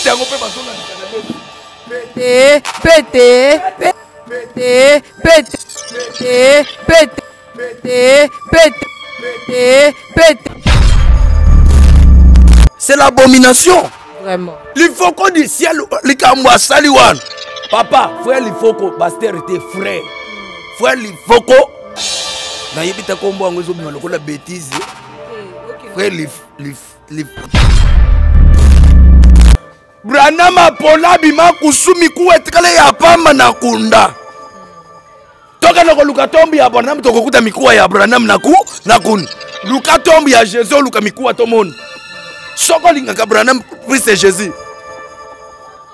pete yango mpe bazolandisa na yesu pete pete pete pete pete pete pete pete pete pete c'est l'abomination vraiment lifoko du ciel likambo asali wana papa frère lifoko baster te frère frère lifoko nayebi ta nkombo yango ezobima lokola bétise eh, frère lif lif lif branam apola abima kusu mikuwa etikali ya pamba na kunda tokende koluka tombu ya branam tokokuta mikuwa ya branam na, ku, na kunda luka tombu ya jésus oluka mikuwa tomona soko olingaka branam prise jésus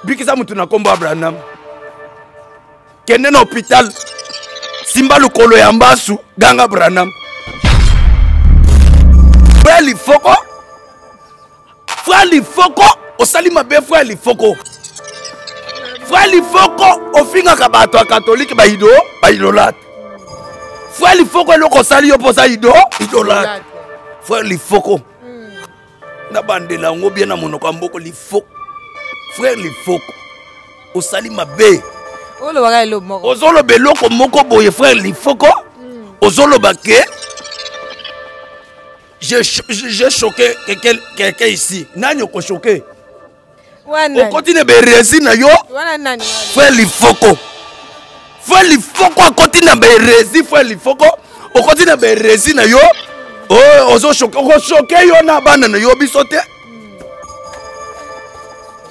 bikisa mutu na nkombo ya branam kende na hôpital simba lokolo ya mbasu ganga branam frère lifoko frère lifoko osali mabe frère lifoko frère lifoko ofingaka bato ya katolike baido baidolate frère lifoko eloko osali yo mpoza ido idolate frère lifoko na bandela yango bie na monoko ya mboko lifoko frère lifoko osali mabe ozoloba eloko moko boye frère lifoko ozoloba ke j'ai choqué quelqu'un ici nani okochoke okotine beresi na yo fue lifoko fue lifoko akoti na beresi fue lifoko okoti na beresi na yo okoshoke oh, yo na bana na yo biso te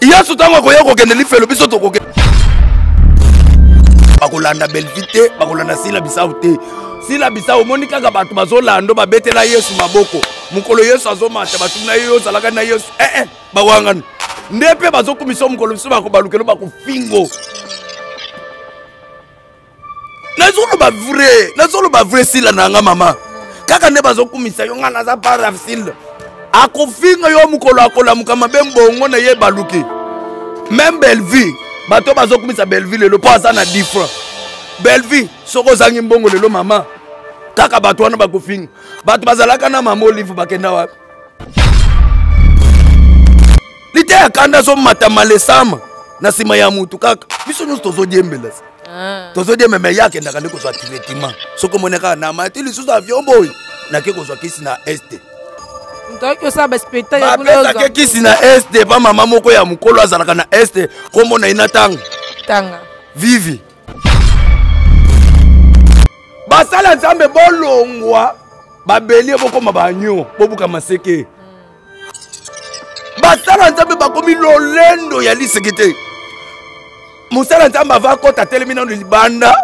yesu ntango akoya kokende lifelo biso tokokende bakolanda belvi te bakolanda sila bisau te sila bisa omoni kaka bato bazolando babetela yesu maboko mokolo yesu azomata bato na ye ozalaka na yesu ee eh, eh, bawangana nde mpe bazokumisa mokolo biso bakobalukelo bakofingo nazoloba vrai nazoloba vrai sila na yanga mama kaka nde bazokumisa yo ngai naza parafsile akofinga yo mokolo akolamuka mabe mbongo na ye baluki meme belvi bato bazokumisa belvi lelo mpo aza na difra belvi soki ozangi mbongo lelo mama kaka bato wana bakofinga bato bazalaka na mama olive bakenda wapi ni te akanda azomatama lesama na nsima ya mutu kaka biso nyonso tozodiembela si ah. tozodiembe me ye akendaka nde kozwa divertima soki omoni kaka na mati lisusu avion boyi nake kozwa kisi na este bapesake kisi na este mpa mama moko ya mokolo azalaka na este nkombo na ye na ntanga vivi basala nzambe bolongwa babeli bokoma banyo bobuka maseke basala nzambe bakomi lolendo ya liseke te mosala nzambe ava akɔta atelemi nano libanda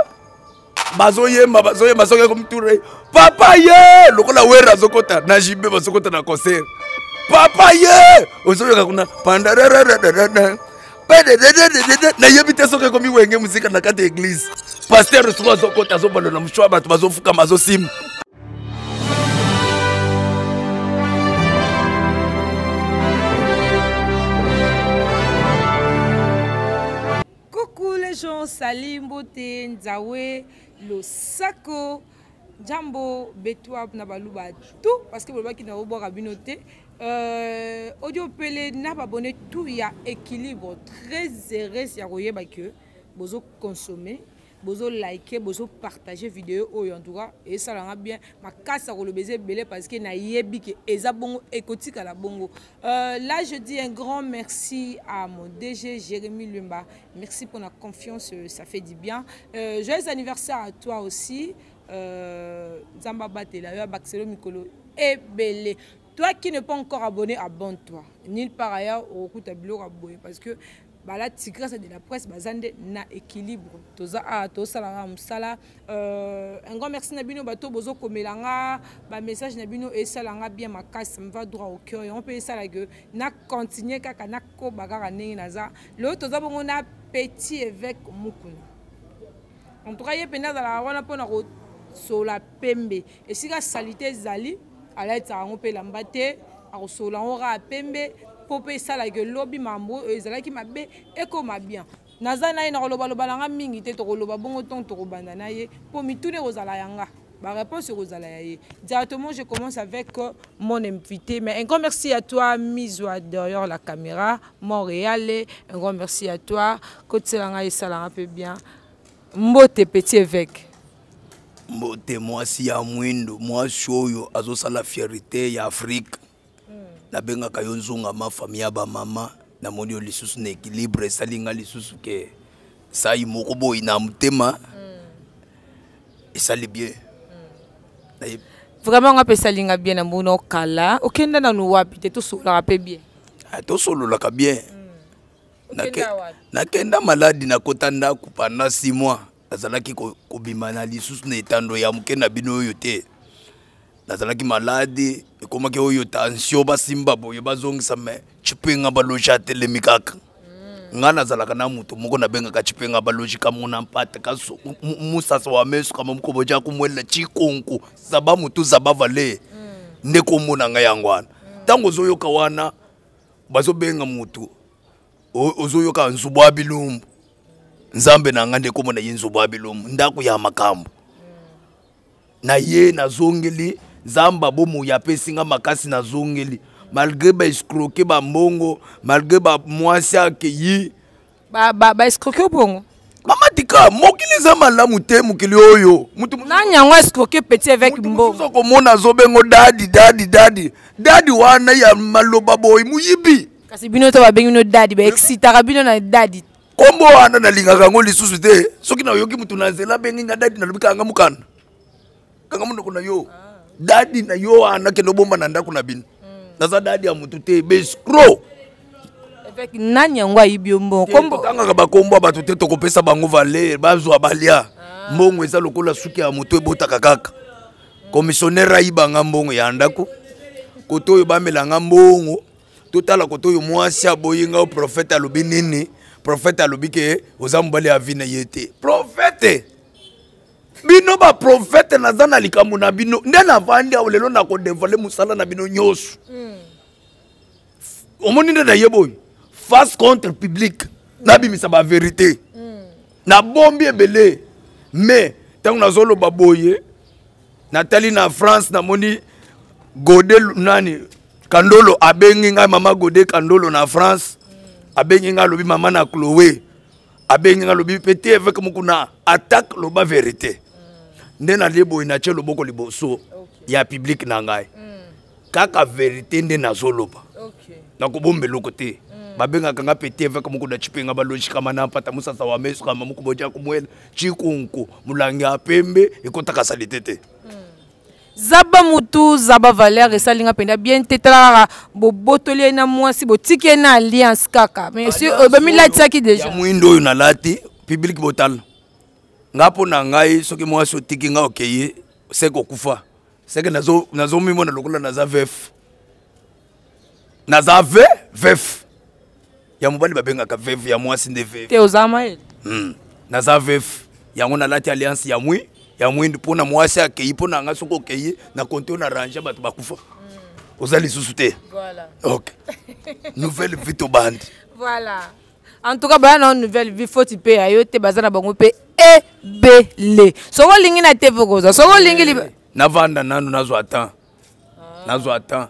bazoyemba bazoyemba soki akomi toure papa ye lokola were azokɔta na jibe bazokɔta na concert papa ye ozoyoka kuna pandarerererere nayebi te soki ekomi wenge muzika na kati ya eglize paster soki azokɔta azobalola moshwa bato bazofukama azosima jean sali mbote nzawe losako jambo betwa na baluba tout parce que bolobaki na obwaka bino te euh, odio pele na babone tout ya équilibre très heureuse ya koyeba ke bozoconsomme bozolike bozopartage video oyo en tout cas esalanga bien makasi akoloba eza ebele parce que nayebi ke eza bongo ekotikala bongo euh, là je dis un grand merci à mon dg jérémy lumba merci pour la confiance euh, ça fait du bien euh, joyeux anniversaire à toi aussi nzambe euh, abatela yo abakiselo mikolo ebele toi qui n'est pas encore abonné abonne toi nil par ailleurs okokuta biloko aboye parce que balati grâce de la presse baza nde na équilibre toza awa ah, tosalanga mosala euh, un grand merci na bino bato bozokomelanga bamessage na bino esalanga bien makasi ça me va droit au cœur yango mpe esalaka nacontinue kaka nakoba kaka ndenge naza lelo toza bongo na petit évêque mukuna en tout cas ye mpenza azalaka wana mpona kosola pembe esika salite ezali alaetisaka yango mpe elamba te akosola yango kaka pembe mpo mpe esalaki elobi mambo oyo ezalaki mabe ekoma bien naza na ye na kolobaloba na nga mingi te tokoloba bongo ntongo tokobanda na ye mpo mituna ekozala yanga baréponse ekozala ya ye directement je commence avec euh, mon invité mais un grand merci à toi miso derrière la caméra montréal un grand merci à toi kotisela ngai esalanga mpe bien mbote petit évêque mbote mwasi ya mwindo mwasi oyo azosala fierité ya afrique nabengaka yo nzongama fami ya bamama namoni yo lisusu na ekilibre esali nga lisusu ke sai moko boyi na motema mm. esali bien mm. vraiment nga mpe esalinga bien na mbuna okala okenda nanu wapi te tosololaka mpe bien ah, tosololaka bien mm. nakenda maladi nakota ndako pendant 6 mois nazalaki kobima na lisusu na etando ya moke na bino oyo te nazalaki malade ekomaki oyo tansio basimba boye bazongisa me chipenga baloge atelemi kaka mm. nga nazalaka na moto moko nabengaka chipenga baloge kamona mpate musasa wa meso kama mokoboja kumwela chikonko zaba motu zaba vale mm. nde komona ngai yango wana ntango mm. ozoyoka wana bazobenga motu ozoyoka nzubu ya bilumbu nzambe na nga nde komona ye nzubu ya bilumbu ndako ya makambo na ye nazongeli nzambe bomoya apesi nga makasi nazongeli malgré baescroke bambongo malgré bamwasi akeyi baescroke bongo mama tika mokili eza malamu te mokili oyo nani yango escroke petit avec mbongo komona azobengo dadi dadi dadi dadi wana ya maloba boyi moyibi kasi bino to babengi no dadi baexitaka bino na dadi kombo wana nalingaka yango lisusu te soki nayoki motu na nzela abengi nga dadi nalobikanga mokana kanga mondoko na yo ah. dadi na yo wana akende obomba na ndako na bino mm. naza dadi ya motu te bescro nani yango ayibi yo mbongotangaka bakombo ya bato te tokopesa bango valer bazwa balia ah. mbongo eza lokola suki ya moto ebotaka kaka komisionnaire ayibanga mbongo ya ndako kote oyo bamelanga mbongo totala kote oyo mwasi aboyinga o profete alobi nini profete alobi ke oza mobali ya vi na ye te profete bino baprofete naza na likambo na bino nde navandi awo lelo nakodevale mosala na bino nyonso hmm. omoni nde nayeba oyo face contre publique nabimisa baverité hmm. nabombi ebele mais ntango nazoloba boye natali na france namoni gode nani kandolo abengi ngai mama gode kandolo na france hmm. abengi ngai alobi mama na chloé abengi ngai alobi peti eveke mokuna attaque loba vérité nde nazali boye natie loboko liboso ya piblike na ngai mm. kaka verité nde nazoloba nakobombeluko te mm. babengaka nga pete veka moko na cipenga balojikama na mpata mosasa wa mesukama moko boja komuela cikunku molangi ya pembe ekotaka sali te te mm. zaba mutu zaba valeur esalinga mpenza bien te tala kaka bobotoli ye na mwasi botiki ye na alliance kaka mais si obemilatisaki déjà mwindo oyo nalati publike botala nga mpo na ngai soki mwasi otiki ngai okei ye seke okufa seke nazomimona lokola naza vef naza ve vef ya mobali babengaka vef ya mwasi nde vef mm. naza vef yango nalati alliance ya mwi ya mwindu mpona mwasi akei mpo na ngai soki okei ye na konte na range bato bakufa oza lisusu te ok nouvelle vie tobandi voilà. en tout cas baya na nouvelle vie foti mpe ya yo te baza na bango mpe ebele soko olingi na te mpo kozwa soko olingi navanda nano nazwa temps nazwa temps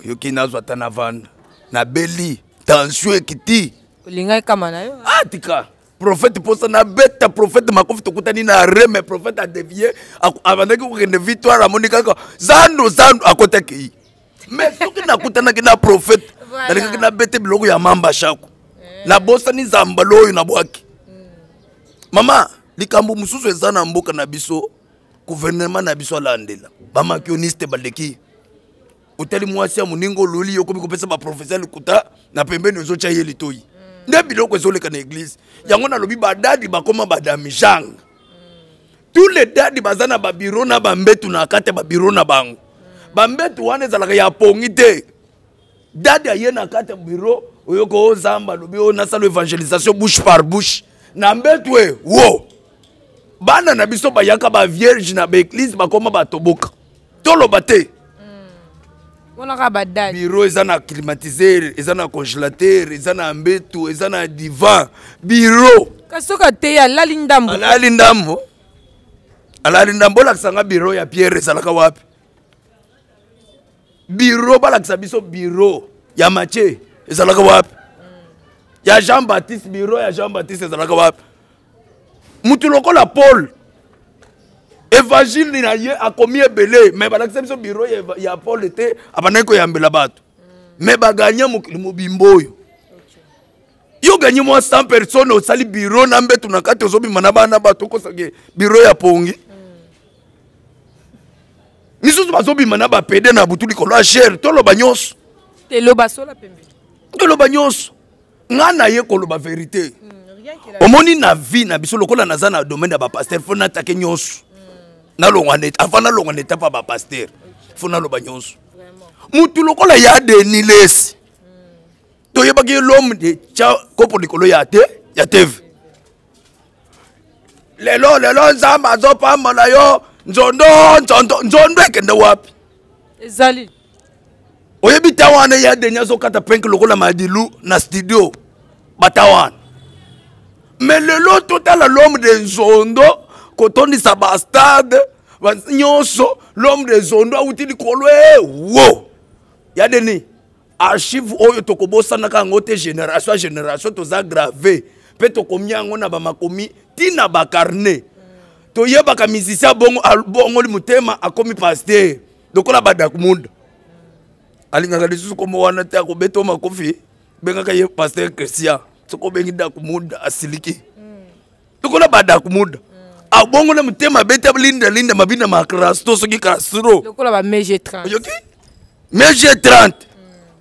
oyoki nazwa temps navanda nabeli tension ekiti olingaki kama na yo atika ah, prophète mposa nabeta prophète makofi tokutani na reme prophète adevie abandaki kokende victoire amoni kaka zando zando akotaki mais soki nakutanaki na prophète nalingaki nabete biloko ya mamba shako nabosani zambala oyo nabwaki mama likambo mosusu eza na mboka na biso guvernema na biso alandela bamakioniste baleki otali mwasi ya moninga ololi okomi kopesa baprofesia likuta na pembeni ozotya ye litoi nde biloko ezoleka na eglize yango nalobi badadi bakóma badami jange tous les dadi baza na babiro na bambetu na kati ya babiro na bango bambetu wana ezalaka ya pongi te dadi aye na kati ya biro oyoka o nzambe alobi oyo nasala évangélisation bouche par bouche na mbeto e wo bana na biso bayaka bavierge na baeglise bakóma batoboka toloba te hmm. biro eza na climatiser eza na congélateur eza na mbeto eza na divan biro kasi soki atei alali ndambo alali ndambo alali ndambo olakisanga biro ya pierre ezalaka wapi biro balakisa biso biro ya matie ezalaka wapi ya jean baptiste biro ya jean baptiste ezalaka wapi mutu lokola paul evangile na ye akomi ebele me balakisa biso biro ya paul te abandaki koyambela bato me baganye mokili mobimba oyo yo ganye mwa 100 personne osali biro na mbetu na kati ozobima na bana bato okosake biro ya pongi misusu bazobima na bapede na butu likolo ya shere toloba nyonso teloba sola pembeni toloba nyonso nga na ye koloba verité omoni na vie na biso lokola naza na domaine ya bapaster fo natake nyonso nalongwa na avant nalongwa na étape ya bapaster fo naloba nyonso mutu lokola ya denilesi toyebaki ye l'homme de tia kopo likolo ya te ya teve lelo lelo nzambe azopambola yo nzondo nzondo nzondo ekende wapi ezali oyebi ta wana ya deni azokata penke lokola madilu na studio bata wana me lelo totala l'homme de nzondo kotondisa bastade nyonso l'homme de nzondo awuti likolo e eh, wo ya deni archive oyo tokobosanaka yango te génération ya génération toza grave mpe tokomi yango na bamakomi ntina bacarnet toyebaka misisia bongo abongoli motema akomi paster lokola badakmunda alingaka lisusu komo wana te akobeta makofi bengaka ye paster christian soki obengi daku muda asiliki mm. lokola badaku muda mm. abongo ah, na motema abeta lindalinda mabi na makrasito soki krasirooyoki mege 30 mm.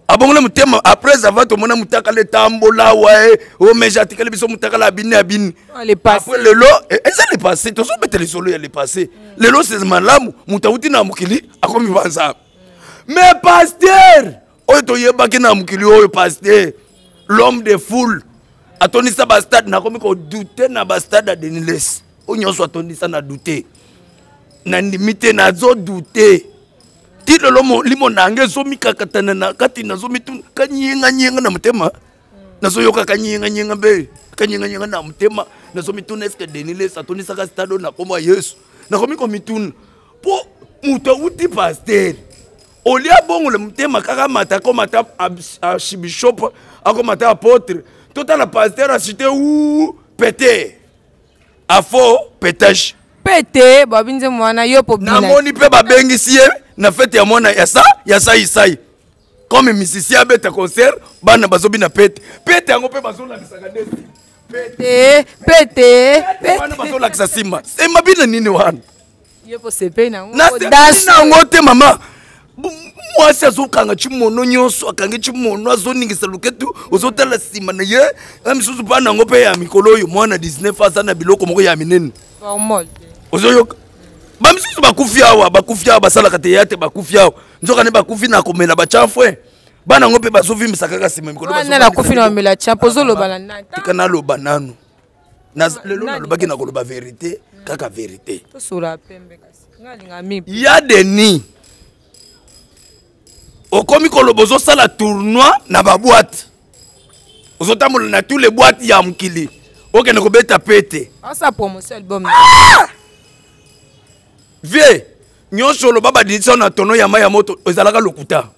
abongo ah, na motema après avant tomona mutakala etambola waye omege atikali biso mutakala abini abini ah, après lelo eza eh, eh, lepassé tozobeta lisolo ya lepassé lelo se malamu moto awuti na mokili akomi banzambe mais paster oyo toyebaki na mokili oyo paster l'homme de foule atondisa bastade nakomi kodute na bastade ya deniles oyo nyonso atondisa na dute nandimi te nazodute ti lelo molimo na yange ezomikakatana na kati nazomituna kanyenganyenga na motema nazoyoka kanyenganyenga mpe kanyenganyenga na motema nazomituna eske deniles atondisaka stade oyo na nkombo ya yesu nakomi komituna mpo moto awuti paster olia bongola motema kaka mata akoma ata archibishop akoma ata apôtre totala paster asite u pete afo petage pete babinze mwana yo po namoni mpe babengisi ye na fete ya mwana ya sa ya sa isai comme misisi abeta concert bana bazobina pete pete yango mpe bazolakisaka desi pete pete wana bazolakisa nsima sema bina nini wana nango te mama mwasi azokanga chimono nyonso akange chimono azoningisa luketu ozotala nsima na ye misusu mpa nango mpe ya mikolo oyo mwana 19 aza na biloko moko ya minene ozoyoka bamisusu bakufi awa bakufi awa basalaka te ya te bakufi awa nzokani bakufi na komela bacafwe bana yango mpe bazovimbisa kaka nsima mikolobakufi na omela chapo ozolobana natika naloba nano lelo nalobaki na koloba verité kaka verité ya denis okomi koloba ozosala tournoi na babwate ozotambola na tous les boîte ya mokili okende kobeta pete ah! vie nyonso oloba badirisao na tono ya mai ya moto ezalaka lokuta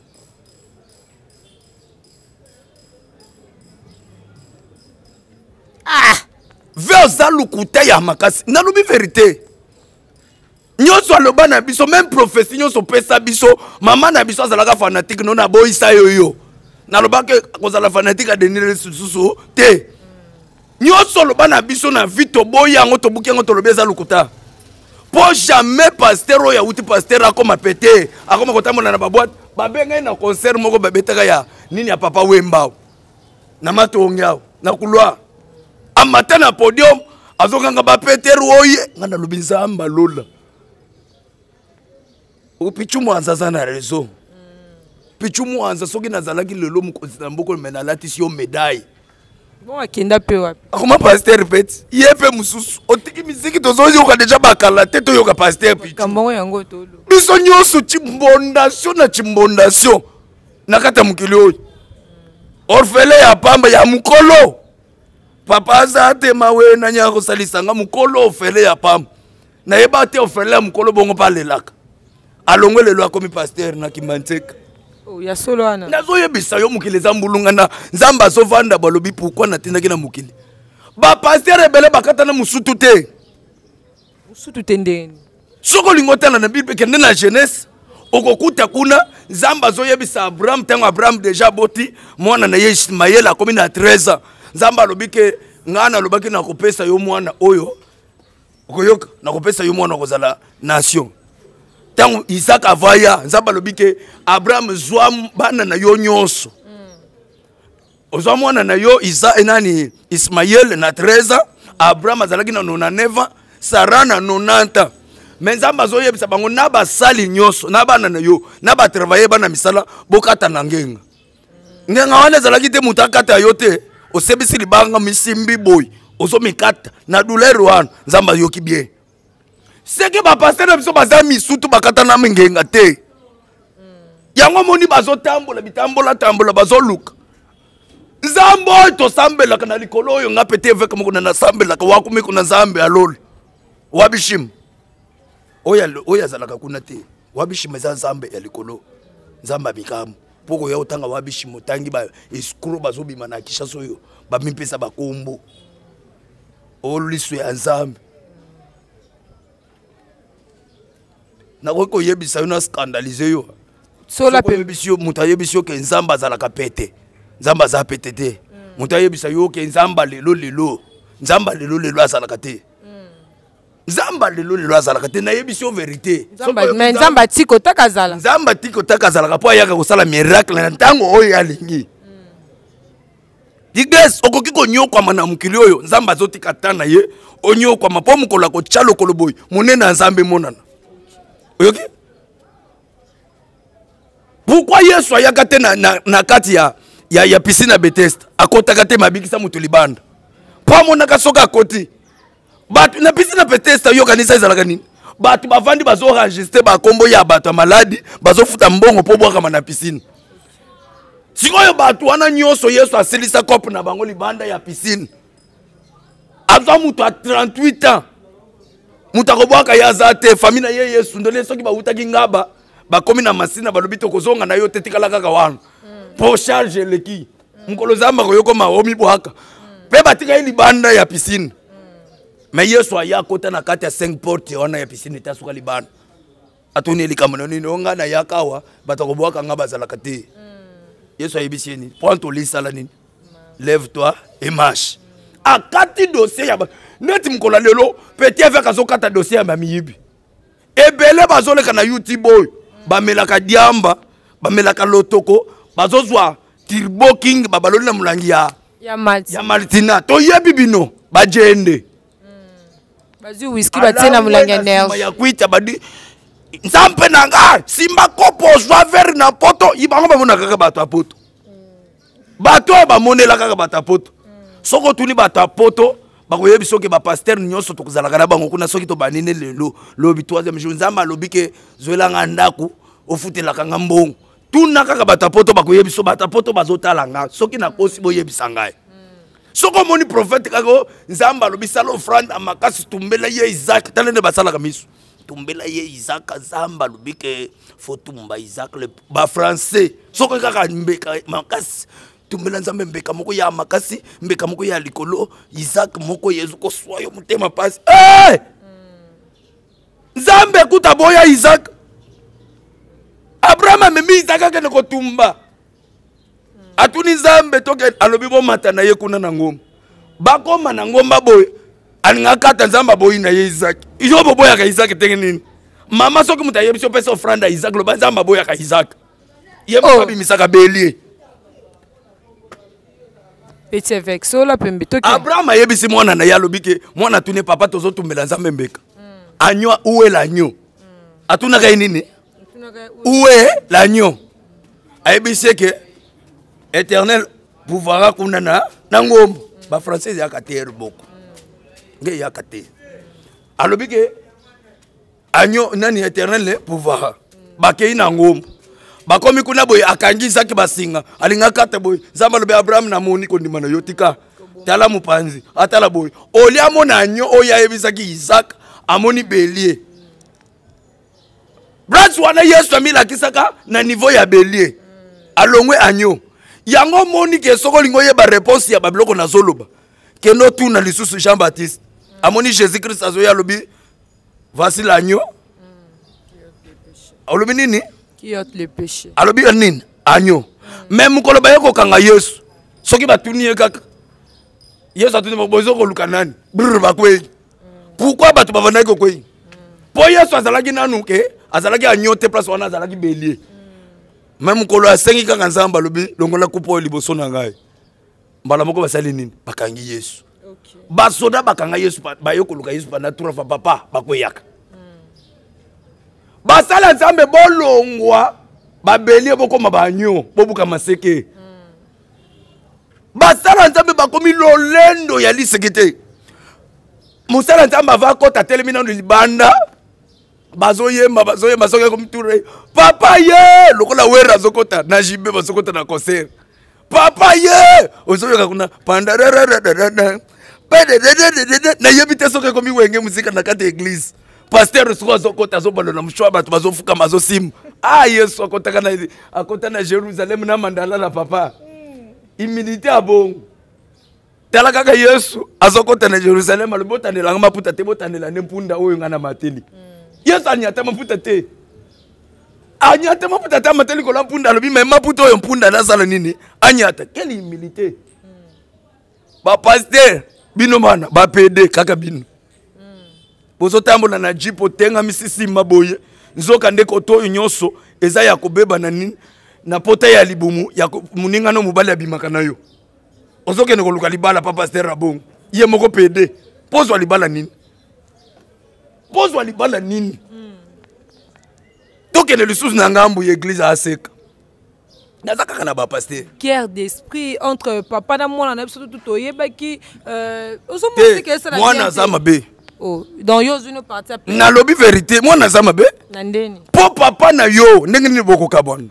ah! ve oza lokuta ya makasi nalobi verité nyonso aloba na biso même prophétie nyonso opesa biso mama na biso azalaka fanatike no naboyisa yo yo nalobaki kozala fanatike adenire lisusu te nyonso oloba na biso na vi toboyi yango tobuki yango tolobi eza lokuta mpo jamais paster oyo awuti paster akoma pete akoma kotambola na babwate babengai na concert moko babetaka ya nini ya papa wembao na matongi awo na couloir amata na podium azokanga bapeter oye ngai nalobi nzamba lola Oh, pichu mwanza aza na réseau pichu mwanza soki nazalaki lelo mokonzi na mboko me nalatisi yo médaille akenda mpe wapi akoma paster peti ye mpe mosusu otiki miziki tozoyoka deja bakala te toyoka paster pichukambango yango tolo biso nyonso cimbondation na cimbondation na kati ya mokili oyo orfele ya pamba ya mokolo papa aza atema we nani akosalisa nga mokolo ofele ya pamba nayeba te ofele ya mokolo bongo mpe alelaka alongwe lelo akomi paster na kimbanzeka oh, ya solo wana nazoyebisa yo mokili eza mbulunga na nzambe azovanda balobi pourkui natindaki na mokili bapaster ebele bakata na mosutu te mosutu te ndeni soki olingi otala na bible kende na genese okokuta kuna nzambe azoyebisa abraham ntango abraham deja aboti mwana na ye ismaele akomi na 13 ans nzambe alobi ke ngai nalobaki nakopesa yo mwana oyo okoyoka nakopesa yo mwana okozala nation ntango isaka avaya nzambe alobi ke abraham zwa bana na yo nyonso mm. ozwa mwana na yo isa enani eh, ismaele na 13 abraham azalaki na 99 sara na 90 me nzambe azoyebisa bango na basali nyonso na bana na yo na batravaye bana misala bokata na ngenga mm. ngenga wana ezalaki te moto akata yo te osebisi libanga misimbi boye ozomikata na douleur wana nzambe ayoki bien seke bapaster na biso baza misutu bakata na mingenga te yango moni bazotambola bitambolatambola bazoluka nzambe oyo tosambelaka na likolo oyo nga pete eveke moko na nasambelaka wakumiko na nzambe alole wabishima oyo azalaka kuna te wabishima eza nzambe ya likolo nzambe ya bikamu mpo koya otanga wabishima otangi baeskro bazobima na kishasa oyo bamipesa bakombo oliso ya nzambe nakoki koyebisa yo naskandalize yo sokoyebisi yo moto ayebisi yo ke nzambe azalaka pete nzambe aza pete te mm. moto ayebisa yo ke nzambe lelo lelo nzambe lelo lelo azalaka te mm. nzambe lelo lelo azalaka te nayebisi yo verité nzambe atiki otaka azala nzambe atiki otaka azalaka mpo ayaka kosala miracle na ntango oyo alingi mm. igres okoki konyokwama na mokili oyo nzambe azotika ta na ye onyokwama mpo mokolo akotya lokolo boye monene ya nzambe emonana oyoki pourkui yesu ayaka te na, na, na kati ya, ya, ya piscine ya beteste akɔtaka te mabikisa moto libanda mpo amonaka soki akoti bato na piscine ya beteste oyokanisa ezalaka nini bato bavandi bazoenregistre bakombo ya bato ya maladi bazofuta mbongo mpo bwakama na piscine sikoyo bato wana nyonso yesu asilisa kope na bango libanda ya piscine azwa moto ya 38 ans moto akobwaka ye aza te fami na ye yesu ndole soki bautaki ngaba bakomi na masina balobi tokozonga na yo te tikala kaka wana mpo mm. charge eleki mokolo zamba koyokoma omibwaka mm. mpe batikali libanda ya pisine me mm. yesu aya akota na kati ya 5 porte wana ya pisine te asuka libanda atoni likambo na nini onga nayaka awa bato akobwaka nga bazalaka te yesu ayebisi ye nini pointe olisala nini lève toi et marche akati dossier ya bato neti mokolo lelo peti avek azokata dossier ya bamiyibi ebele bazoleka na youtube oyo bamelaka diamba bamelaka lotoko bazozwa tirbo king babaloli na molangi ya ya, ya martina toyebi bino bajende hmm. bazwi wiski batie na molangi ya nerve ya kwita badi nzambe na nga simba kopo ozwa vere na poto ye bango bamona kaka bato ya poto hmm. bato oyo bamonela kaka bato ya poto hmm. soko otuli bato ya poto bakoyebi soki bapaster nyonso tokozalaka na bango kuna soki tobanini lelo lobi troisième jour nzambe alobi ke zoyelanga ndako ofutelaka nga mbongo tuna kaka batapoto bakoyebi so batapoto bazotala nga soki nakosi boyebisa ngai mm. soki omoni profete kaka nzambe alobi sala ofrande ya makasi tumbela ye isaka tala nde basalaka miso tumbela ye isaka nzambe alobi ke fotumba isaka bafrançais soki kaka mbeka makasi tumbela nzambe mbeka moko ya makasi mbeka moko ya likolo isaka moko yezu koswa yo motema mpasi hey! Eh! nzambe ekuta boya isaka abrahama amemi isaka akende kotumba atuni nzambe tokende alobi bomata na ye kuna na ngomba bakoma na ngomba boye alingi akata nzambe aboyi na ye isaki yo boboyaka isaki ndenge nini mama soki moto ayebi so opesa ofrande ya isaki loba nzambe aboyaka isaki ye moabimisaka oh. belie abraham ayebisi mwana na ye alobi ke mwana atuni papa tozotumbela nzambe mbeka mm. agno uwe lagno mm. atunaka ye nini uwe lagno ayebisi eke éternel pouvoira kuna na na ngombo mm. bafrançais eyaka te ye loboko nge eyaka te alobi ke agno nani éternel pouvoira bakei na ngombo bakomi kuna boye akangi zaki basinga alinga kata boye nzambe alobi abrahamu namoni kondima na yo tika tala mopanzi atala boye olia amona anyo oyo ayebisaki isaka amoni belie brase wana yesu amilakisaka na nivo ya belie alongwe anyo yango moni ke soko olingi oyeba réponse ya babiloko nazoloba kende otuna lisusu jean baptiste amoni jésus christ azoya alobi vasi lanyo alobi mm. nini mm. alobi yo nini anyo me mokolo baye kokanga yesu soki batuni ye kaka yesu atuni bozo koluka nani brr bakwei pourkui bato bavandaki kokwei mpo yesu azalaki nanu ke azalaki anyo te place wana azalaki belie me mokolo asengi kaka nzambe alobi longola kupa oyo liboso na ngai mbala moko basali nini bakangi yesu basoda bakanga yesu baye koluka yesu banda trois fois papa bakweyaka basala nzambe bolongwa babelie bokóma banyo bobuka maseke hmm. basala nzambe bakomi lolendo ya liseke te mosala nzambe ava akota atelemi nano libanda bazoyemba bazoyemba soki akomiture papa ye lokola were azokota na jibe bazokota na concert papa ye ozoyoka kuna pandararararara mpe nayebi te soki ekomi wenge muzika na kati ya eglise paster soki azokɔta azobalo na moshwa bato bazofukama azosimba a ah, yesu akɔtaka akɔta na jerusalem na mandala na papa hmm. humilité abongo tala kaka yesu azokɔta na jerusalem alobi botanelanga maputa te botanela nde mpunda oyo ngai na mateli hmm. yesu anyata maputa te anyata maputa te amateli kola mpunda alobi me maputa oyo mpunda nasala nini anyata kele humilité hmm. bapaster bino bana bapede kaka bino ozotambola na jipe otengamisi nsima boye nzoka nde koto oyo nyonso eza ya kobeba na nini na pota ya libumu ya moningana mobali abimaka na yo ozokende koluka libala pa paster rabongo ye moko pede pozwa libala nini pozwa libala nini tokende lisusu na ngambu ya eglize aseka naza kaka na bapaster guerre d'esprit entre papa na mwana na biso tutu toyebaki euh, mwana aza mabe Oh, nalobi verité mwana aza mabe mpo papa na yo ndenge nini bokoka bwana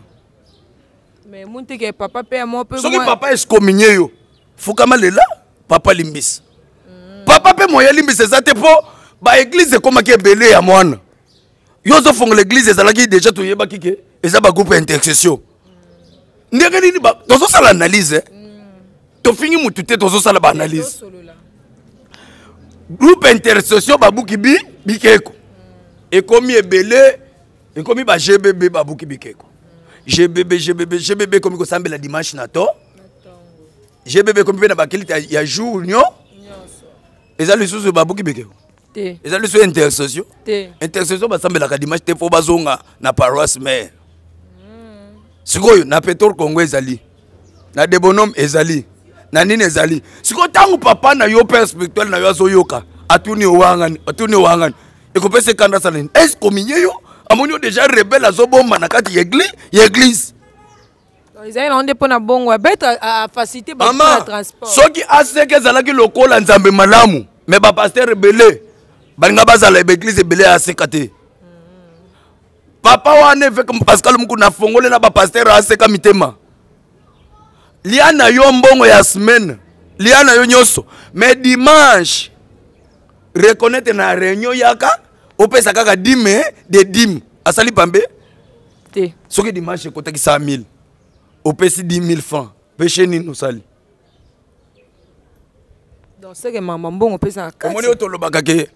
soki papa eskominye yo fukama lela papa limbisa hmm. papa mpe moya limbisa eza te mpo baeglize ekomaki ebele ya mwana yo ozofongola eglize ezalaki deja toyebaki ke eza bagroupe ya intercession hmm. ndenge nini tozosala analyse eh? hmm. tofingi motu te tozosala baanalyse groupe intersocial babuki bi bikeko ekomi ebele ekomi bagbb babuki bikeko gbb gbb gbb ekomi kosambela dimanche na to gbb ekomi mpe na bakilite ya jour nio eza lisusu babuki bikeko eza lisusu intersocial intersocial basambelaka dimanche te fo bazonga na paroisse mare sikoyo na petrol congo ezali na debonome ezali na nini ezali sikoyo ntango papa na yo père spirituel na yo azoyoka atuni owangani atuni owangani ekopesa ekandasa nini eskominye yo amoni yo déjà rebele azobomba na kati ya église ezali na ngo nde mpo na bongo abetre afacilité baa transport soki aseke ezalaki lokola nzambe malamu me bapaster ebele balinga bazala baeglize ebele ya aseka te hmm. papa wana eveke pascal mokuna afongole na bapaster aseka mitema lia na yo mbongo ya semaine lia na yo nyonso mais dimanche reconnaitre na réunion yaka opesa kaka dime de dime asali pambe te soki dimanche ekotakisa 1000 opesi 10 000 francs peche nini osali omoni oyo tolobaka ke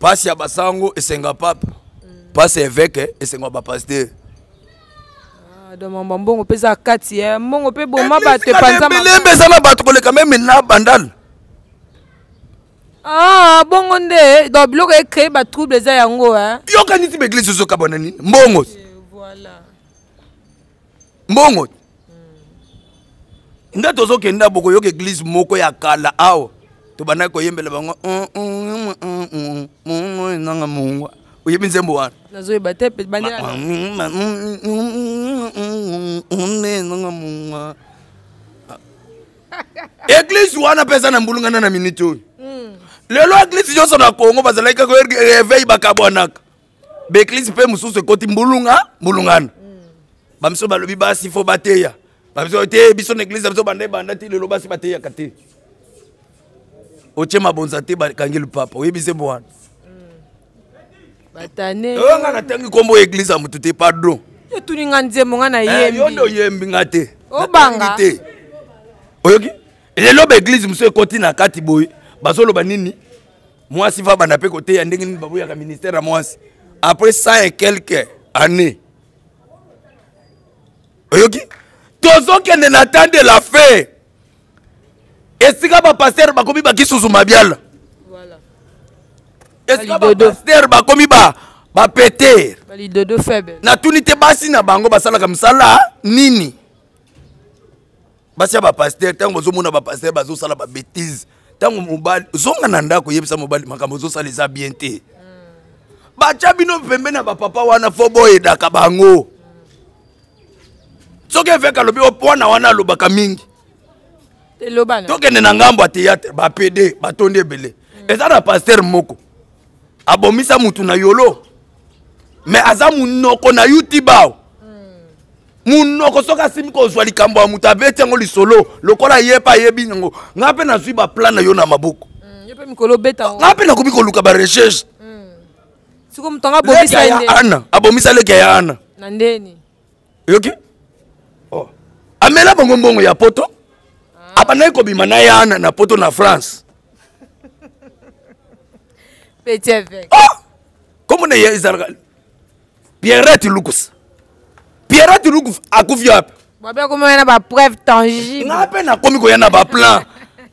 pasi ya basango esenga papa mm. pasi evêke esengwa bapaster domamba mbongo mpe eza kati ye mbongo mpe boma bato epanzalembe eza na bato koleka meme na bandale ah bongo nde donc biloko ecrée batrouble eza yango yoka niti baeglise ozokabwana nini mbongo mbongo nde tozokenda bokoyoka eglise moko ya kala awa tobandaki koyembela bango nanga mongwa oyebi nzembo wana nazoyeba te mpe bandeya eglise wana mpe eza na mbulungana na miniti oyo lelo eglise nyonso na kongo bazalaki kaka reveil bakabwanaka baeglise mpe mosusu ekoti mbulunga mbulungana bamiso balobi basi fo bateya bamiso te biso na eglise biso banda ebanda te lelo basi bateyaka te otie mabonza te bakangi lipapa oyebi nzembo wana oyo nga natangi nkombo eglize ya motu te pardon etuni nga nzembo nga nayembiyo eh, nde oyembi nga te obanga te oyoki lelo baeglize mosusu ekoti na kati boye bazoloba nini mwasi va banda mpe koteya ndenge nini baboyaka ministère ya mwasi après cent et quelque année oyoki tozokende na temps de la fe esika bapaster bakomi bakisusu mabyala esika bapaster bakomi bapeter natuni te basi na bango basalaka mosala nini basi ya bapaster ntango ozomona bapaster bazosala babétise ntango mobali zonga na ndako oyebisa mobali makambo ozosala eza bien te hmm. batya bino pembeni ya bapapa wana fo boyedaka bango soki eveka alobi wana wana alobaka mingi tokende na ngambo ya théâtre bapede batondi ebele hmm. eza na paster moko abomisa mutu na yolo me aza munoko na youtube hmm. munoko soki asimi kozwa likambo ya moto abeti yango lisolo lokola ye mpe ayebi yango nga mpe nazwi baplan na yo na maboko hmm, nga mpe nakomi koluka barecherche hmm. leke ya ana abomisa leke ya ana yoki oh. amela bango mbongo ya poto ah. abandaki kobima na ye ana na poto na france petit évêque oh comme eh hmm. hmm. na ye ezalaka pierrette lukus pierrette lukus akufi wapi babekomaya na bapreuve tangible nga mpe nakomi koya na baplan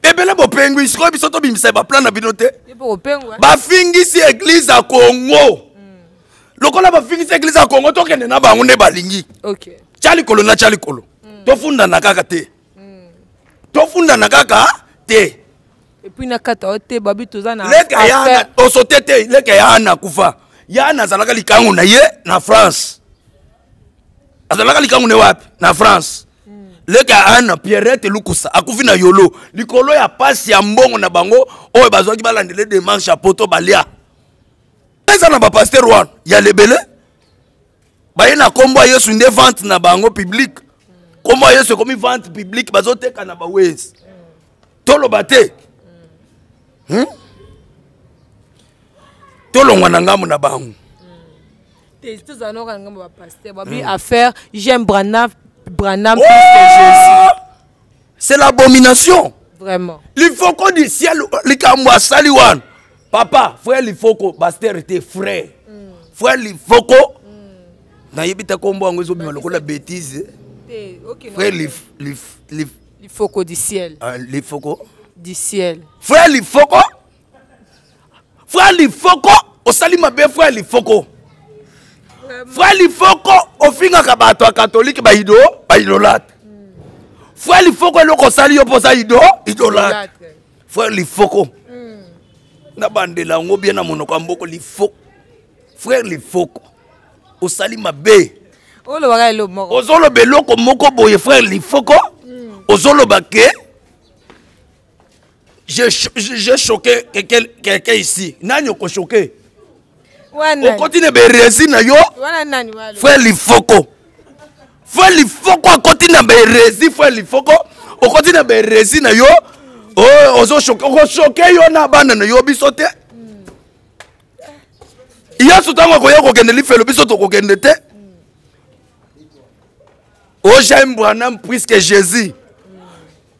ebele bopengwi sikoyo biso tobimisa baplan na bino te bafingisi eglize ya kongo lokola bafingisi eglize ya kongo tokende na bango nde balingi tya likolo na tya likolo tofundana kaka te hmm. tofundana kaka te epui na kati oteba bi toza naleka ya tosote te leka ya na kufa ya na azalaka likangu na ye na france azalaka likangu na ye wapi na france mm. leka ana pierrette lukusa akufi na yolo likolo ya pasi ya mbongo na bango oyo bazwaki balandele demarche ya poto balia eza na bapaster wana ya lebele baye na nkombo ya yesu nde vente na bango publike mm. nkombo ya yesu ekomi vente publike bazoteka na bawezi mm. toloba te Hmm? Hmm. jaime oh! c'est l'abomination vraiment focaux du ciel Les papa frère faut baster hmm. eh? te frère Frais frère faut mm. nayebi frère du ciel ah, Les du ciel frère lifoko frère lifoko osali mabe frère lifoko frère lifoko ofingaka bato ya katolike baido baidolatre frère lifoko eloko osali yo mpoza ido idolatre frère lifoko hmm. na bandela yango bie na monoko ya mboko lifoko frère lifoko osali mabe ozoloba eloko moko boye frère lifoko hmm. ozoloba ke j'ai choqué quelqu'un quelqu ici nani okoshoke okoti na beresi na yo fwe lifoko fwe lifoko akoti na beresi fwe lifoko okoti na beresi na yo okoshoke oh, yo na bana na yo biso te hmm. yesu ntango akoya kokende lifelo biso tokokende te hmm. ojaimbwana oh, puiske jésus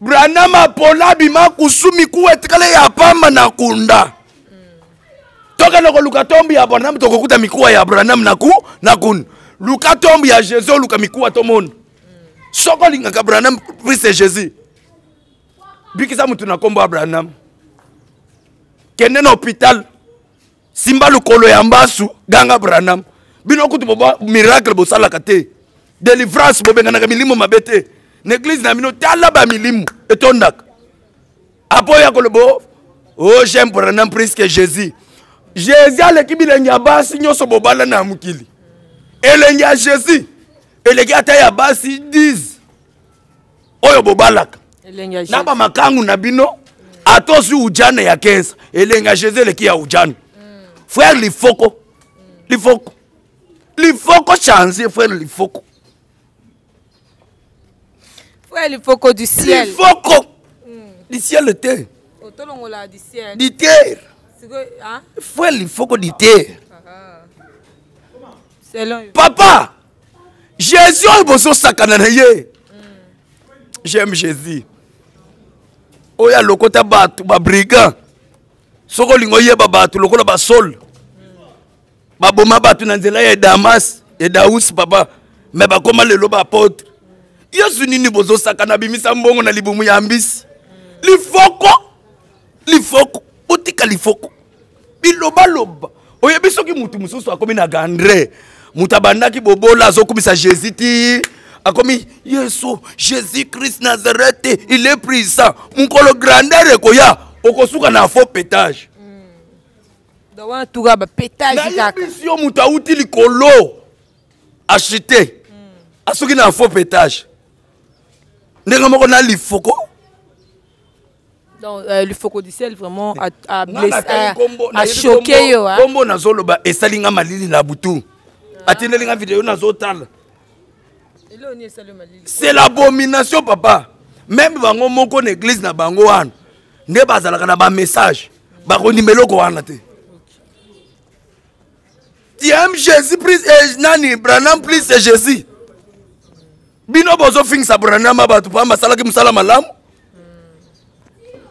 branam apola abima kusu mikuwa etikale ya pamba na kunda tokende koluka tombi ya branam tokokuta mikuwa ya branam na, ku, na kuna luka tombi ya jésus oluka mikuwa tomona soko olingaka branam prise jésus bikisa mutu na nkombo ya branam kende na hôpital simba lokolo ya mbasu ganga branam bino kutu boba miracle bosalaka te délivrance bobenganaka milimo mabe te na eglize oh, oh, na bino tala bamilimu etondaka apo oya koloba o jemprena priske jésus jésus aleki bilenge ya basi nyonso bobala na mokili elenge ya jésus eleki ata ya basi 10 oyo bobalaka na bamakangu na bino atosi ujane ya mm. 15 elenge ya jésus eleki ya ujane frère lifoko lifoko lifoko change frère lifoko frère lifoko du ciel lifoko mm. du ciel te otolongola oh, du ciel du terre frère lifoko du terre ah, ah. papa jésus oyo bozosakana na ye mm. j'aime jésus oyo alokota bato babrigand soki olingi oyeba bato lokola basole mm. baboma bato na nzela ya edamas edausi papa me bakóma lelo baapôtre yesu nini bozosakana abimisa mbongo na libumu ya mbisi lifoko lifoko botika lifoko bilobaloba oyebi soki mutu mosusu akomi na gandre mutu abandaki bobola azokumisa jésus ti akomi yesu jésus christ nazarete il est puissant mokolo grandeur ekoya okosuka na faux pétage hmm. nayebisi yo moto awuti likolo achite hmm. asuki na faux pétage ndenge moko na lifoko Donc, euh, le focodicel vraiment a, a, blessé, a, a choqué yo. Kombo nazoloba esalinga malili na butu. Ah. Atindelinga vidéo nazotala. C'est l'abomination papa. Même bango moko na église na bango wana. Nde bazalaka na ba message. Bakondima eloko wana te. Tu aimes Jésus plus et eh, nani Branham plus et Jésus. bino bozofingisa branama bato pamba asalaki mosala malamu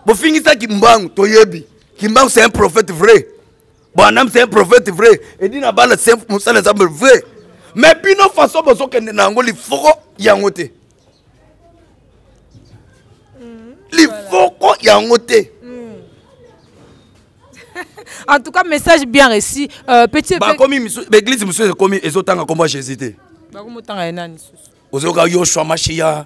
bofingisaki mbangu toyebi kimbangu c'est un prophète vrai banam c'est un prophète vrai edi na bana c'est mosala nzambe vrai mais bino façon bozokende na yango lifoko yango te mm, lifoko yango te mm. en tout cas message bien réussi euh, petit bakomi baeglise mosusu ekomi ezotanga nkombo ya jésus te bakomotanga ye nani susu ozoyoka yoshua mashiya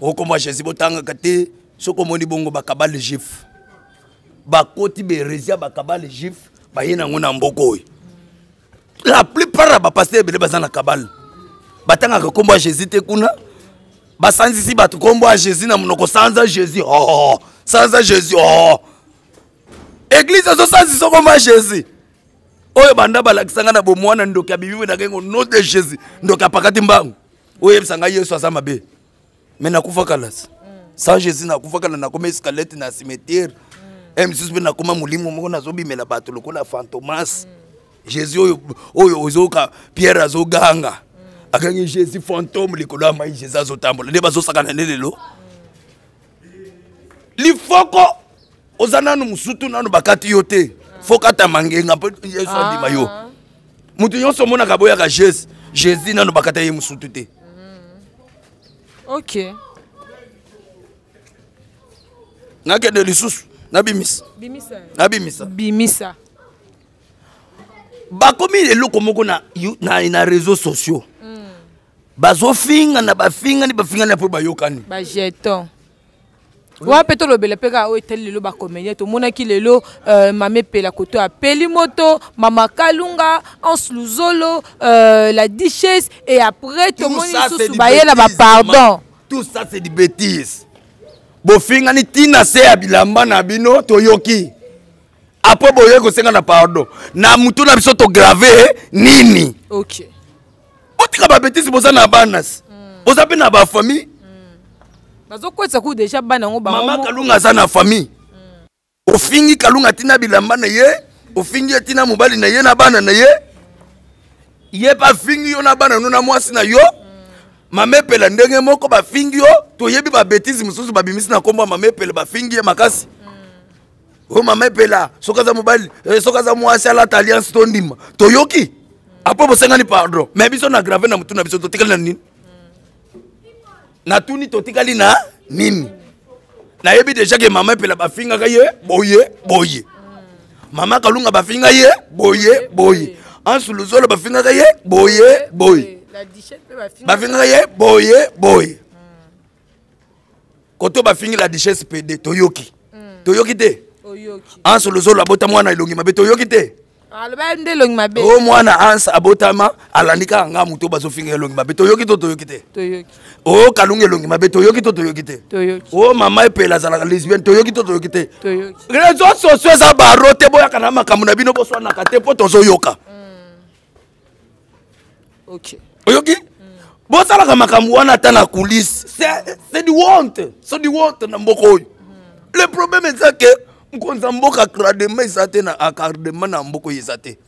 okomwa jésus botangaka te soki omoni bongo bakabale juif bakoti beresi ya bakabale juif baye nango na mboka oyo la plupart ya bapaster ebele baza na kabale batangaka nkombo ya jésus te kuna basanzisi bato nkombo ya jésus na monoko sanza jésus oo oh, oh, oh, sanza jésus oo eglize ezosanzisa nkombo ya jésus oyo banda balakisanga na bomwana ndoki ya bibibwe nakengo no de jésus ndoki apakati mbangu oyebisa ngai yesu aza mabe me nakufa kalasi sans jésus nakufa kala nakoma escalete na cimetiere mm. e eh, misusu mpe nakoma molimo moko nazobimela bato lokola fantomas mm. jésus oyo ozoka pierre azoganga mm. akangi jésus fantôme likolo ya mai jésus azotambola nde bazosakana nde lelo lifoko oza nanu mosutu nanu bakati yo te fokata mangenga mpo yesu andima yo ah. moto nyonso omonaka boyaka jésus jésus nanu bakata ye mosutu te ok nakende lisusu nabimisa nabimisa bimisa bakomi eloko moko na, na, na réseau sociaux mm. bazofingana bafingani bafingani mpo bayokani bajeton wa mpe tolobela mpe kaka oyo etali lelo bacomédien tomonaki lelo euh, mame pela koto apeli moto mama kalunga anse luzolo euh, la duchesse et après tomoni lisusu bayela bapardon tout ça c'est du bétise bofingani ntina se ya bilamba na bino toyoki apres boyoki kosenga na pardon na mutu na biso tograve eh, nini okay. botika babétise boza na bana oza mpe na bafamille bazokwetisa ku deja bana yango mama kalunga aza na famille mm. ofingi kalunga ntina bilamba na ye ofingi ye ntina mobali na ye na bana na ye ye mpe afingi yo na bana yano na mwasi na yo mm. mamepele ndenge moko bafingi yo toyebi babetise mosusu babimisi na nkombo ya mamepele bafingi ye makasi mm. oyo oh, mamepela soki aza mobali eh, soki aza mwasi alata alliance tondima toyoki apo bosengani pardon me biso na grave na motu na biso totikali na nini natuni totikali na nini nayebi deja ke mama epela bafingaka ye boye boye mama kalunga bafinga ye boye boye ansuluzolo bafingaka ye boye boye bafingaka ye boye boye koto bafingi la duchesse pd toyoki mm. toyoki te ansuluzolo abota mwana elongi mabe toyoki te aloba nde elongi mabe o mwana anse abotama alandi kaka nga motu oyo bazofinga elongi mabe toyoki to toyoki te o kalunga elongi mabe toyoki to toyoki te o mama epele azalaka lesbienne toyoki to toyoki te réseau sociau eza baro te boyaka na makambo na bino boswanaka te mpo tozoyoka hmm. oyoki hmm. bosalaka makambo wana ata na coulisse c'est du honte c'est du honte na mboka oyo hmm. le problème eza ke nkonzi ya mboka akradema eza te na akardema na mboka oyo eza te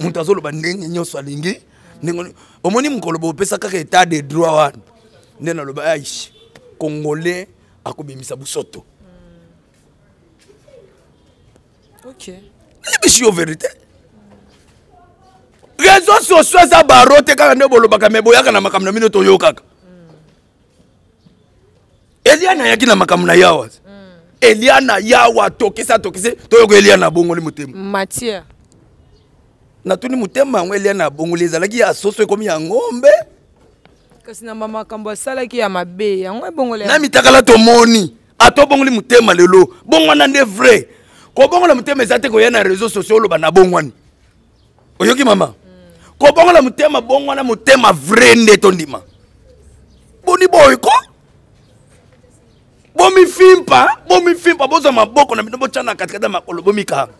moto azoloba ndenge nyonso alingi ndenge omoni mokolo bopesa kaka etat de droit wana nde naloba aish congolais akobimisa busoto yebisi yo verité réseau sociaux eza baro te kaka nde bolobaka me boyaka na makambo na bino toyokaka elia nayaki na makambo na yawa elia na yawe atokisi atokisi toyoka elia na bongoli motema matiere natuni motema yango elia na bongoli ezalaki ya soso ekómi ya ngombe kasi na bamakambo asalaki ya mabe yango ebongola na mitakala tomoni atobongoli motema lelo bongwana nde vrai kobongola motema eza te koya na réseau sociau oloba na bongwani oyoki mama mm. kobongola motema bongwana motema vrai nde tondima boni boyko bomifimpa bomifimpa bozwa maboko na bino botyana katikati ya makolo bomikanga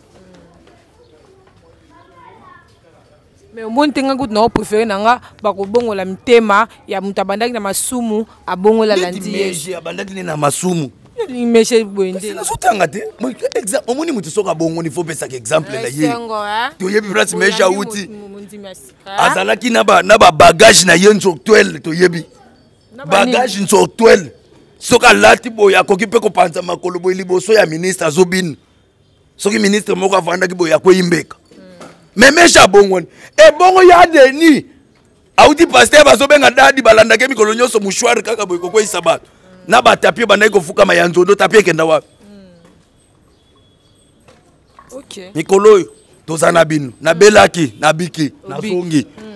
me omoni te ngai kutu na o préféré na nga bakobongola mitema ya moto abandaki na masumu abongolela ndiye abandaki ne na masumu meshe boyendesotanga te omoni motu soki abongoni fo opesaka exemple na ye toyebi place meshe awuti azalaki na babagage na ye nsortuel toyebi bagage nsortuel soki alati boye akoki mpe kopanza makolo boye liboso ya ministre azobina soki ministre moko avandaki boye akoyimbeka memesha mm. abongwani ebongo eh, ya deni auti paster bazobenga dadi balandaki mikolo nyonso mushware kaka boye kokweyisa bato mm. na batapie bandaki kofukama ya nzondo tapie ekenda wapi mm. mikolo oyo toza na bino nabelaki nabiki nazongi mm.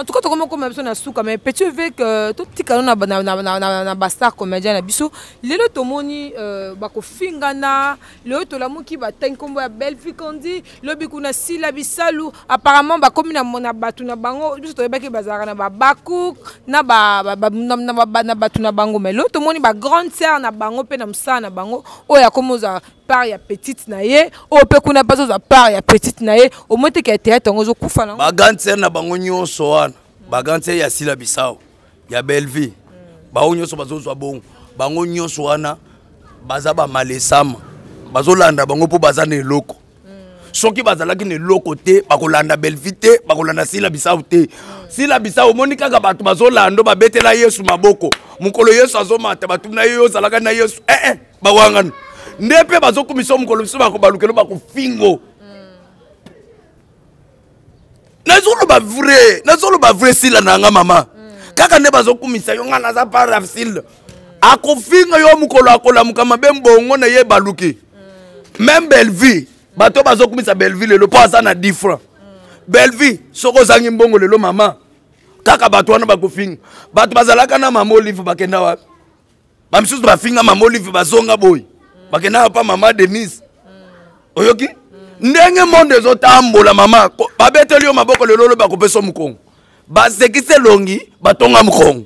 en tout cas tokomokoma biso na suka mais petit vek totikala na bastar comédien na biso lelo tomoni euh, bakofingana lelo tolamuki batai nkombo ya belvi kondi lobi kuna sila bisalu apparemment bakomi na bato na bango biso toyebaki bazalaka na babakuk na bato na bango mais lelo tomoni bagrande sere na bango mpe na mosala na bango oyo akomi ozala part ya petite na ye oyo mpe kuna mpe azozwa part ya petite na ye omoi teke ya théâtre yango ozokufa nango bagantere na bango nyonso wana bagantere ya sila bisao ya belvi mm. bango nyonso bazozwa bongo bango nyonso wana baza bamalesama bazolanda bango mpo baza na eloko mm. soki bazalaki na eloko te bakolanda belvi te bakolanda sila bisau te mm. sila bisau omoni kaka bato bazolanda babetela yesu maboko mokolo yesu azomata batuna ye yo ozalaka na yesu ee eh, eh, bawangana nde mpe bazokumisa mokolo biso balukelo bakofingo nazoloba vrai nazoloba vrai sila na yanga mama kaka nde bazokumisa yo ngai naza parav sile akofinga yo mokolo akolamuka mabe mbongo na ye baluki meme belvi bato bazokumisa belvi lelo mpo aza na 10 franc belvi soki ozangi mbongo lelo mama kaka bato wana bakofinga bato bazalaka na mama olive bakenda wapi bamisusu bafinga mama olive bazonga boye bakendaka mpa mama demise oyoki ndenge monde ezotambola mama babeteli yo maboko lelo olobi akopesa mokongo basekisa elongi batonga mokongo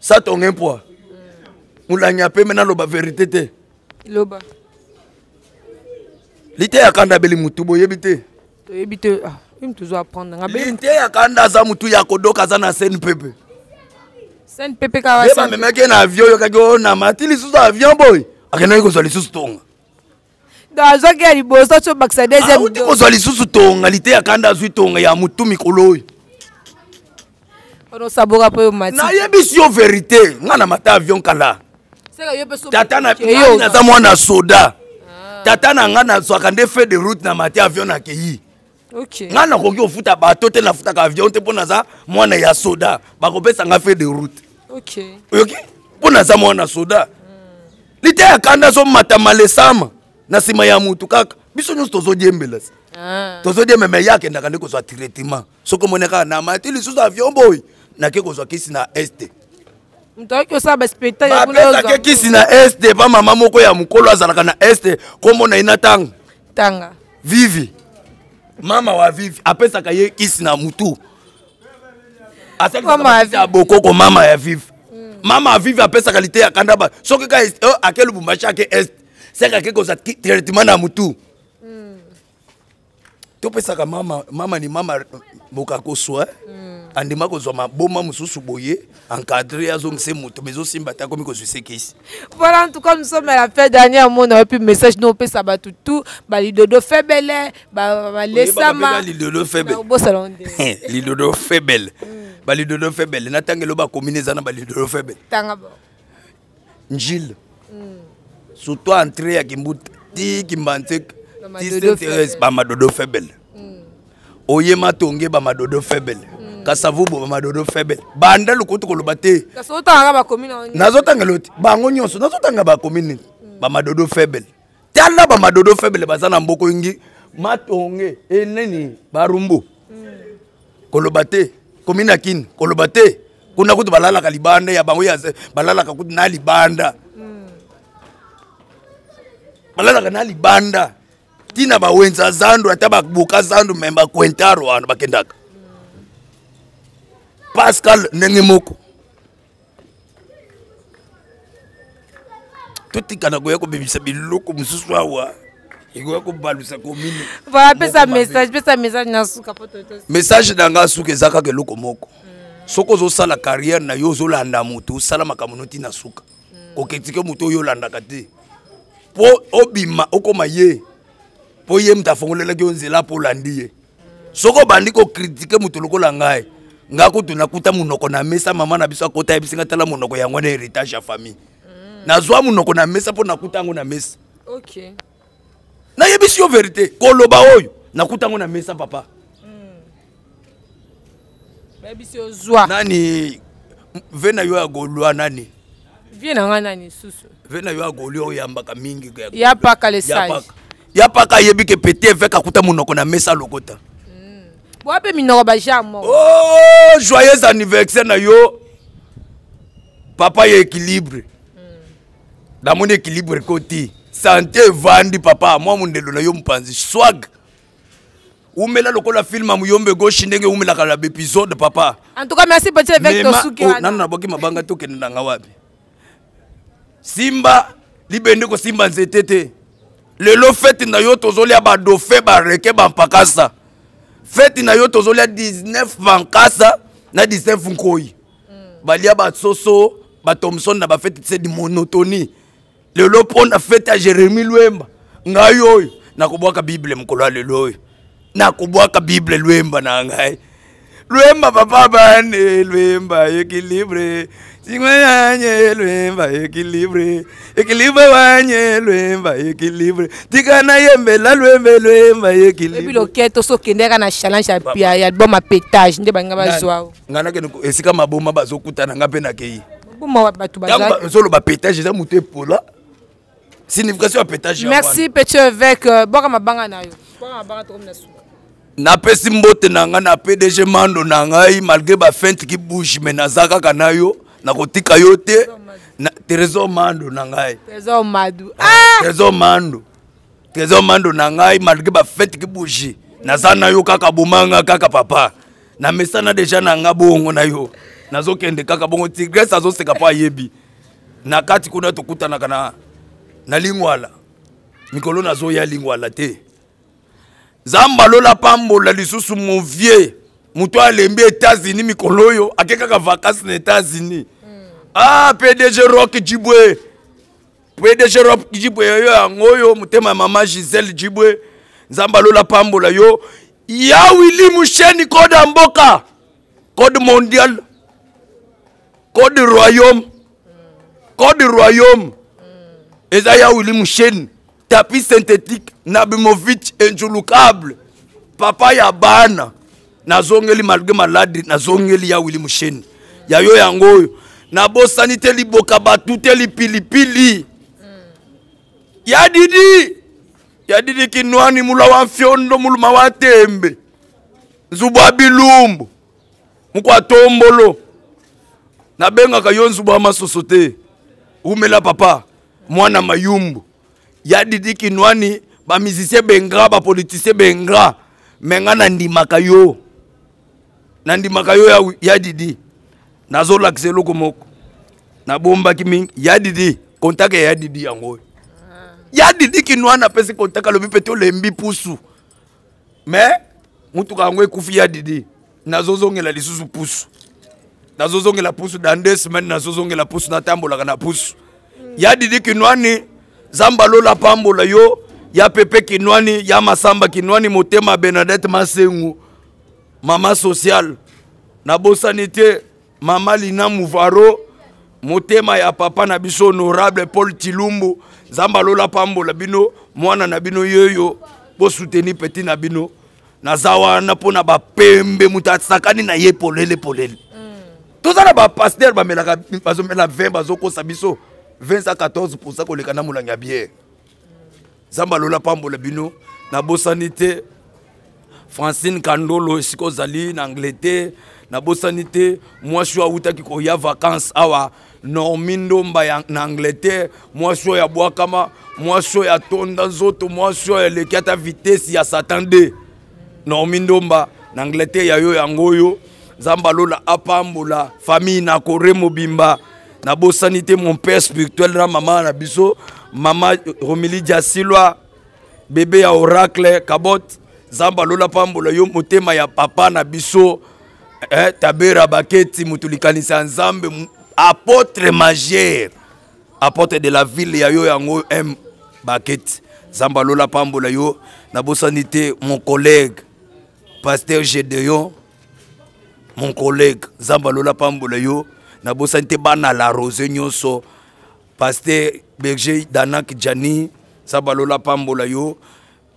sa tonge mpwa molangi apeme naloba verité te loba lite yakandabeli motu boyebi te toyebi te ah, lite yakanda aza motu ya kodoka aza na sene pepe sene pepe kawa ye bamemaki na avion oyokaki o oh, namati lisusu avion boye akendaki kozwa lisusu tonga azwaki ya liboso ti obakisa deuxièmeuti ah, kozwa lisusu tonga lite ya kanda azwi tonga ya motu mikolo oyo onosaboka mpo yo mati nayebisi yo verité nga na mata avion kala tata naza mwana soda tata na nga nazwaka nde feu de route na mati avion nakei nga nakoki kofuta bato te nafutaka avion te mpo naza mwana ya soda bakopesanga feu de route oyoki mpo naza mwana soda lite yakanda azomatama lesama na nsima ya mutu kaka biso nyonso tozodiembela si ah. tozodiembe me ye akendaka nde kozwa traitement soki omoni kaka na mati lisusu avion boyi nake kozwa kisi na este bapesake kisi na este mpa mama moko ya mokolo azalaka na este kombo na ye na ntanga ntanga vivi mama wa vivi apesaka ye kisi na mutu asalisa bokoko mama ya vivi mama avivi apesaka lite akanda ba soki ka euh, ake lubumbashi ake est seke ake kozwa traitement na mutu topesaka mama mama ni mama moka kozwa mm. andima kozwa maboma mosusu boye encadré azongise moto mais osimba te akomi kozwisa ekesi voilà en tout cas nous sommes à la fin dernière mona epuis message no opesa bato tu balidodo febele balesamaobosalalidodo febele balidodo febele natangelo mm. bakomine eza na balidodo febele njile mm. surtout entré ya kimbuta ti kimbanzeka tiste terese bamadodo faible oyema tonge bamadodo faible hmm. hmm. kasavubu bamadodo faible banda lokuti koloba te nazotanga lo te bango nyonso nazotanga bakomine nini hmm. bamadodo faible tala bamadodo faible baza na mboko ingi matonge eneni barumbu koloba te komine ya kini koloba te kuna kuti balalaka libanda ya bango balalaka kuti na libanda balalaka na libanda tina bawenza zandu ata babuka zandu me bakwentaro wana bakendaka pascal ndenge moko totikana koya kobebisa biloko mosusu awa ekoya kobalusa komini apesa message pesa message na suka message na nga suka eza kaka eloko moko soki ozosala carrière na yo ozolanda moto osala makambo no ntina suka mm. koketike moto oyo olandaka te mpo obima okoma ye mpo ye moto afungolelaki yo nzela mpo olandi ye soki obandi kokritike moto lokola ngai nga kutu nakuta monoko na mesa mama na biso akota ayebisi nga tala monoko yango na héritage ya famille mm. nazwa monoko na mesa mpo nakuta yango na mesa nayebisi yo verité koloba oyo nakuta yango na mesa papa mm. nani ve na yo ya kolwa nani vie na ngai nani susu ve na yo ya kolwa oyambaka mingi yapaka lesage ya mpaka ayebi ke peti eveke akuta monoko na mesa lokota hmm. boape minoko bajean moko o oh, joyeux anniversaire na yo papa ya équilibre hmm. namoni équilibre koti sante evandi papa mwa mondelo na yo mopanzi swag umela lokola filme ya muyombe gauche ndenge umelaka na baépisode papa oh, nano nabwaki mabanga tokende nanga wapi simba libende kosimba nzete te lelo feti na yo tozolia badofe bareke bampakasa feti na yo tozolia 19 bankasa na 19 nkoi mm. balia basoso batomson na bafeti tse di monotonie lelo mpo na feti ya jérémi lwemba ngai oyo nakobwaka bible mokolo ya lelo oyo nakobwaka bible lwemba na ngai lwemba papabane lwemba equilibre singwe yanye lwemba equilibre equilibre wanye lwemba equilibre tikana yembela lwembe lwemba equilibreebi loketo sokendeka na challenge ya boma petage nde baninga bazwao ngai nakende esika maboma bazokutana nga mpe nakei ozoloba petage eza moto epola signification ya petage merci petit evêque euh, boka mabanga na yo boka mabanga tokomi na su napesi mbote na ngai na pdg mando na ngai malgré bafente kibushi me naza kaka na yo nakotika yo te trésor mando na ngai ah, ah! trésor mando trésor mando na ngai malgré bafete kibushi naza na yo kaka bomanga kaka papa namesana deja na nga bongo na yo nazokende kaka bongo tigrese azoseka mpo ayebi na kati kuna tokutanaka na lingwala mikolo nazoya lingwala te nzambe alolapambola lisusu movie moto alembi états-unis mikolo oyo ake kaka vacance na états-unis mm. ah pdg rock jibwe pdg rock jibwe yo yango oyo motema ya mama gisele jibwe nzambe alolapambola yo ya wili musheni code ya mboka code mondial code royaume hmm. code royaume mm. eza ya wili musheni tapis synthétique nabimovich enjulukable papa ya bana nazongeli malgré malade nazongeli ya wili musheni yayo yango oyo nabosani te liboka batu te lipilipili hmm. ya didi ya didi kinwani mula wa mfyondo muluma wa tembe nzubu ya bilumbu mukua tombolo nabengaka yo nzubu ya masoso te umela papa mwana mayumbu ya didi kinwani bamusicien bengra bapoliticien bengra me nga nandimaka yo nandimaka yo ya, ya didi nazolakisa eloko moko nabombaki mingi ya didi kontaka ya didi yango ya didi kinwani apesi kontaka alobi mpe tolembi pusu me mutuka yango ekufi ya didi nazozongela lisusu pusu nazozongela pusu dans deux semaine nazozongela pusu natambolaka na pusu ya didi kinwani nzambe alolapambola yo ya pepe kinwani ya masamba kinwani motema benadete masengu mama sociale nabosani te mama lina muvaro motema ya papa na biso honorable paul tilumbu nzambe alolapambola bino mwana na bino yeyo bosuteni peti na bino naza wana mpo na bapembe moto asakani na ye polele polele mm. toza na bapaster bamelaka bazomela 20 bazokosa biso 20 à 14 koleka na molangi ya biere nzambe alola pambola bino nabosani te francine kandolo esika ozali na angleterre nabosani te mwasi oyo awutaki koya vacance awa normi ndomba na angleterre mwasi oyo abwakama mwasi oyo atonda nzoto mwasi oyo eleki ata vitesi ya satan de normi ndomba na angleterre yayo yango oyo nzambe alola apambola famille na kore mobimba nabosani te mon père spirituel na mama na biso mama romili diasilwa bebe ya oracle kabote nzambe alola pambola yo motema ya papa na biso eh, tabera baketi moto likanisi ya nzambe apôtre majer apôtre de la ville ya yo yango m baketi nzambe alola pambola yo nabosani te mon collègue pasteur gedeon mon collègue nzambe alola pambola yo nabosani te banala rose nyonso paster berger danak jani eza balola pambola yo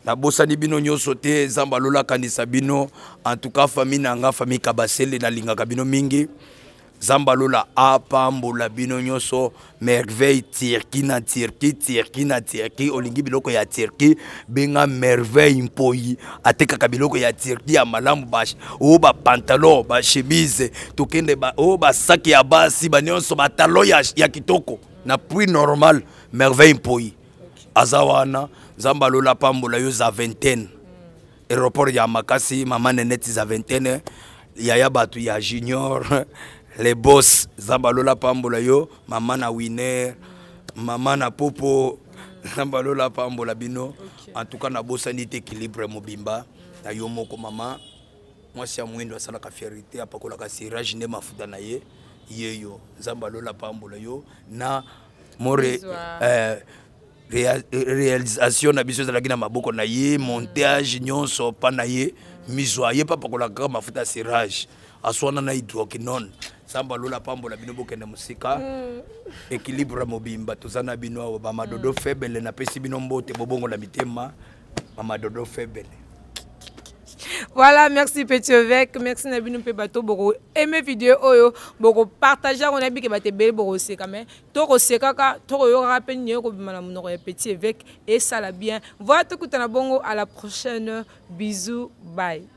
nabosani bino nyonso te eza balola kanisa bino en tout cas famille na nga famille kabasele nalingaka bino mingi nzambe alola apambola bino nyonso merveille turki na turki turki na turki olingi biloko ya turki benga merveille mpoi atekaka biloko ya turki ya malamu oyo bapantalon bashemise tokende oyo basaki ya basi banyonso batalo ya, ya kitoko na prix normal merveille mpoi aza wana nzambe alola apambola yo za vingtaine aéroport ya makasi mama neneti za vingtaine yaya bato ya junior les boss eza balola pambola yo mama na winer mama na popo eza balola pambola bino en tout cas nabosani te équilibre mobimba na yo moko mama mwasi ya mwindo asalaka fierité apakolaka sirage nde mafuta na ye ye yo nzambe alola pambola yo na mo re, eh, rea, réalisation na biso ezalaki na maboko na ye montage nyonso pa na ye mizwa ye mpe apakolaka kaka mafuta ya sirage aswana na hydroquinone samba lola pambola bino bokende musika mm. équilibre mobimba toza na bino awa mm. na pesi binombo te bobongo bobongola mitema bamadodo faible Voilà, merci Petit Ovec, merci Nabino Pebato, beaucoup aimer vidéo, oyo, beaucoup partager, on a bien que batte belle, beaucoup c'est quand même. Toro c'est kaka, toro yo rappel n'y Petit Évêque et ça la bien. Voilà tout à bongo, à la prochaine, bisous, bye.